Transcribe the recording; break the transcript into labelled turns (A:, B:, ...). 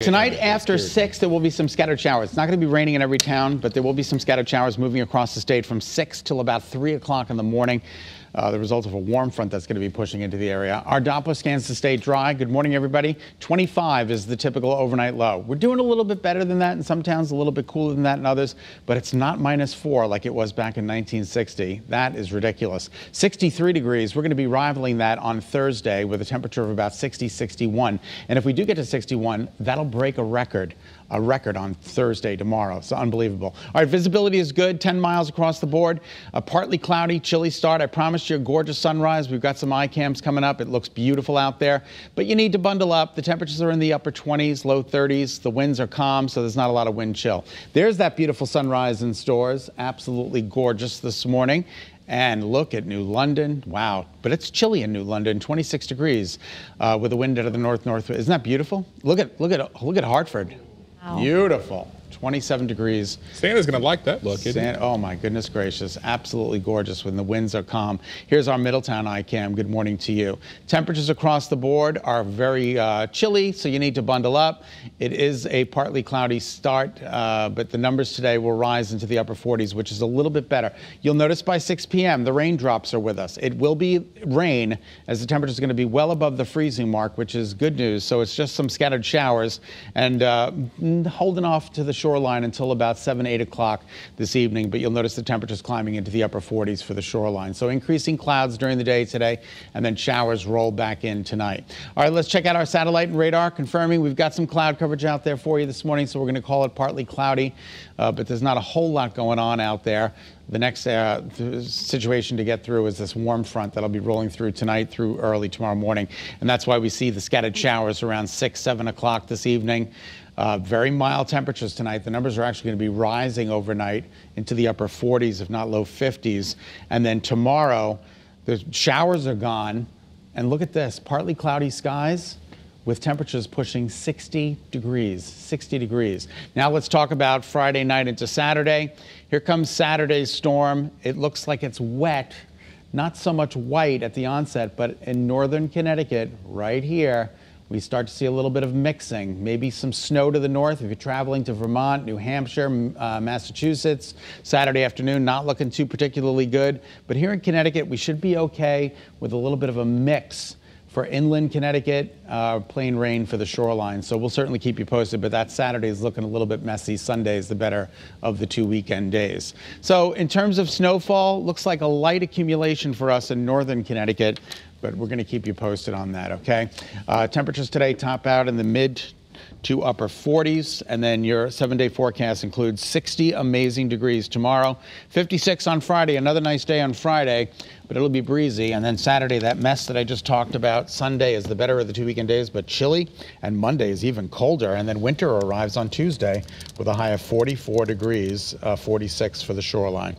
A: Tonight after 6,
B: there will be some scattered showers. It's not going to be raining in every town, but there will be some scattered showers moving across the state from 6 till about 3 o'clock in the morning uh, the result of a warm front that's going to be pushing into the area. Our Doppler scans to stay dry. Good morning, everybody. 25 is the typical overnight low. We're doing a little bit better than that in some towns, a little bit cooler than that in others, but it's not minus four like it was back in 1960. That is ridiculous. 63 degrees. We're going to be rivaling that on Thursday with a temperature of about 60, 61. And if we do get to 61, that'll break a record a record on Thursday tomorrow. It's unbelievable. All right, visibility is good, 10 miles across the board. A uh, partly cloudy, chilly start. I promised you a gorgeous sunrise. We've got some iCams coming up. It looks beautiful out there, but you need to bundle up. The temperatures are in the upper 20s, low 30s. The winds are calm, so there's not a lot of wind chill. There's that beautiful sunrise in stores. Absolutely gorgeous this morning. And look at New London. Wow. But it's chilly in New London, 26 degrees uh, with a wind out of the north northwest. Isn't that beautiful? Look at look at look at Hartford. Wow. Beautiful. 27 degrees. Santa's going to like that look. oh my goodness gracious, absolutely gorgeous when the winds are calm. Here's our Middletown ICAM. Good morning to you. Temperatures across the board are very uh, chilly, so you need to bundle up. It is a partly cloudy start, uh, but the numbers today will rise into the upper 40s, which is a little bit better. You'll notice by 6 p.m. the raindrops are with us. It will be rain as the temperature is going to be well above the freezing mark, which is good news. So it's just some scattered showers and uh, holding off to the shore shoreline until about 7, 8 o'clock this evening, but you'll notice the temperatures climbing into the upper 40s for the shoreline. So increasing clouds during the day today, and then showers roll back in tonight. All right, let's check out our satellite and radar, confirming we've got some cloud coverage out there for you this morning, so we're going to call it partly cloudy, uh, but there's not a whole lot going on out there. The next uh, situation to get through is this warm front that'll be rolling through tonight through early tomorrow morning. And that's why we see the scattered showers around 6, 7 o'clock this evening. Uh, very mild temperatures tonight. The numbers are actually going to be rising overnight into the upper 40s, if not low 50s. And then tomorrow, the showers are gone. And look at this partly cloudy skies with temperatures pushing 60 degrees, 60 degrees. Now let's talk about Friday night into Saturday. Here comes Saturday's storm. It looks like it's wet, not so much white at the onset, but in northern Connecticut, right here, we start to see a little bit of mixing, maybe some snow to the north if you're traveling to Vermont, New Hampshire, uh, Massachusetts. Saturday afternoon, not looking too particularly good. But here in Connecticut, we should be okay with a little bit of a mix for inland Connecticut, uh, plain rain for the shoreline. So we'll certainly keep you posted, but that Saturday is looking a little bit messy. Sunday is the better of the two weekend days. So in terms of snowfall, looks like a light accumulation for us in northern Connecticut, but we're going to keep you posted on that, okay? Uh, temperatures today top out in the mid to upper 40s. And then your seven day forecast includes 60 amazing degrees tomorrow, 56 on Friday, another nice day on Friday, but it'll be breezy. And then Saturday, that mess that I just talked about. Sunday is the better of the two weekend days, but chilly. And Monday is even colder. And then winter arrives on Tuesday with a high of 44 degrees, uh, 46 for the shoreline.